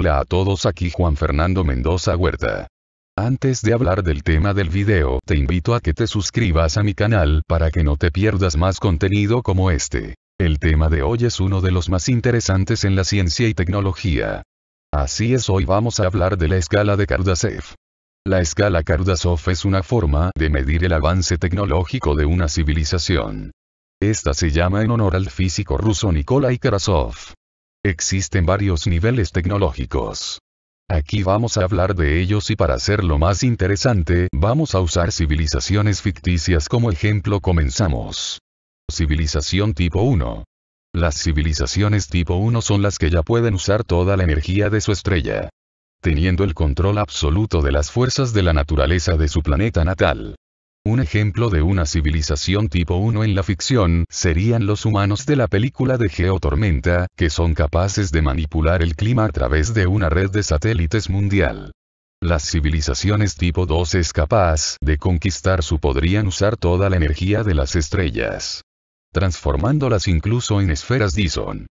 Hola a todos aquí Juan Fernando Mendoza Huerta. Antes de hablar del tema del video, te invito a que te suscribas a mi canal para que no te pierdas más contenido como este. El tema de hoy es uno de los más interesantes en la ciencia y tecnología. Así es, hoy vamos a hablar de la escala de Kardashev. La escala Kardashev es una forma de medir el avance tecnológico de una civilización. Esta se llama en honor al físico ruso Nikolai Karasov. Existen varios niveles tecnológicos. Aquí vamos a hablar de ellos y para hacerlo más interesante vamos a usar civilizaciones ficticias como ejemplo comenzamos. Civilización tipo 1. Las civilizaciones tipo 1 son las que ya pueden usar toda la energía de su estrella. Teniendo el control absoluto de las fuerzas de la naturaleza de su planeta natal. Un ejemplo de una civilización tipo 1 en la ficción serían los humanos de la película de Geotormenta, que son capaces de manipular el clima a través de una red de satélites mundial. Las civilizaciones tipo 2 es capaz de conquistar su podrían usar toda la energía de las estrellas. Transformándolas incluso en esferas Dyson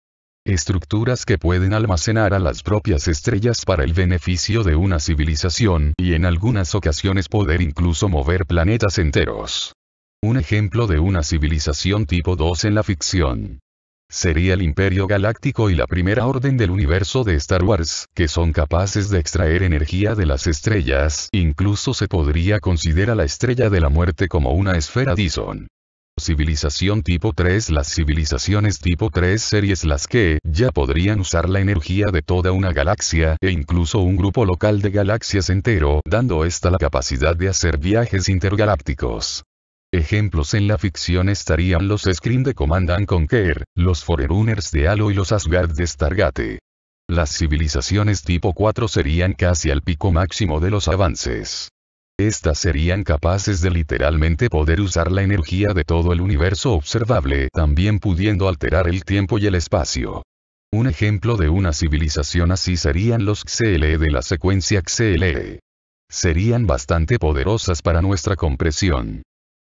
estructuras que pueden almacenar a las propias estrellas para el beneficio de una civilización y en algunas ocasiones poder incluso mover planetas enteros. Un ejemplo de una civilización tipo 2 en la ficción. Sería el Imperio Galáctico y la Primera Orden del Universo de Star Wars, que son capaces de extraer energía de las estrellas, incluso se podría considerar la estrella de la muerte como una esfera Dyson. Civilización tipo 3 Las civilizaciones tipo 3 series las que ya podrían usar la energía de toda una galaxia e incluso un grupo local de galaxias entero, dando esta la capacidad de hacer viajes intergalácticos. Ejemplos en la ficción estarían los Scream de Command Conquer, los Forerunners de Halo y los Asgard de Stargate. Las civilizaciones tipo 4 serían casi al pico máximo de los avances. Estas serían capaces de literalmente poder usar la energía de todo el universo observable, también pudiendo alterar el tiempo y el espacio. Un ejemplo de una civilización así serían los XLE de la secuencia XLE. Serían bastante poderosas para nuestra compresión.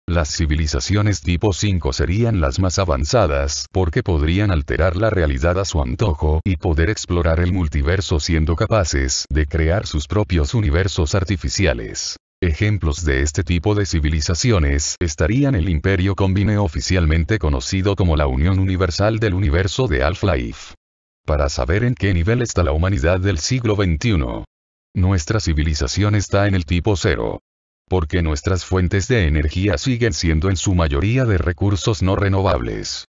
Las civilizaciones tipo 5 serían las más avanzadas porque podrían alterar la realidad a su antojo y poder explorar el multiverso siendo capaces de crear sus propios universos artificiales. Ejemplos de este tipo de civilizaciones estarían el imperio Combine oficialmente conocido como la Unión Universal del Universo de Half-Life. Para saber en qué nivel está la humanidad del siglo XXI. Nuestra civilización está en el tipo cero. Porque nuestras fuentes de energía siguen siendo en su mayoría de recursos no renovables.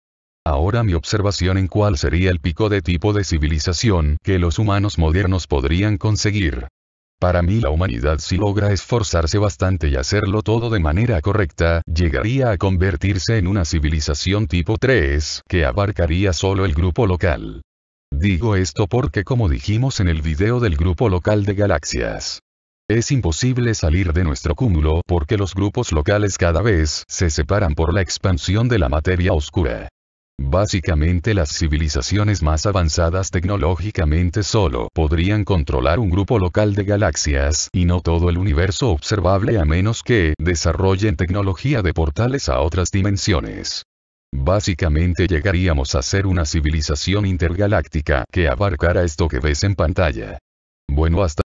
Ahora mi observación en cuál sería el pico de tipo de civilización que los humanos modernos podrían conseguir. Para mí la humanidad si logra esforzarse bastante y hacerlo todo de manera correcta, llegaría a convertirse en una civilización tipo 3, que abarcaría solo el grupo local. Digo esto porque como dijimos en el video del grupo local de galaxias, es imposible salir de nuestro cúmulo porque los grupos locales cada vez se separan por la expansión de la materia oscura. Básicamente las civilizaciones más avanzadas tecnológicamente solo podrían controlar un grupo local de galaxias, y no todo el universo observable a menos que desarrollen tecnología de portales a otras dimensiones. Básicamente llegaríamos a ser una civilización intergaláctica que abarcara esto que ves en pantalla. Bueno hasta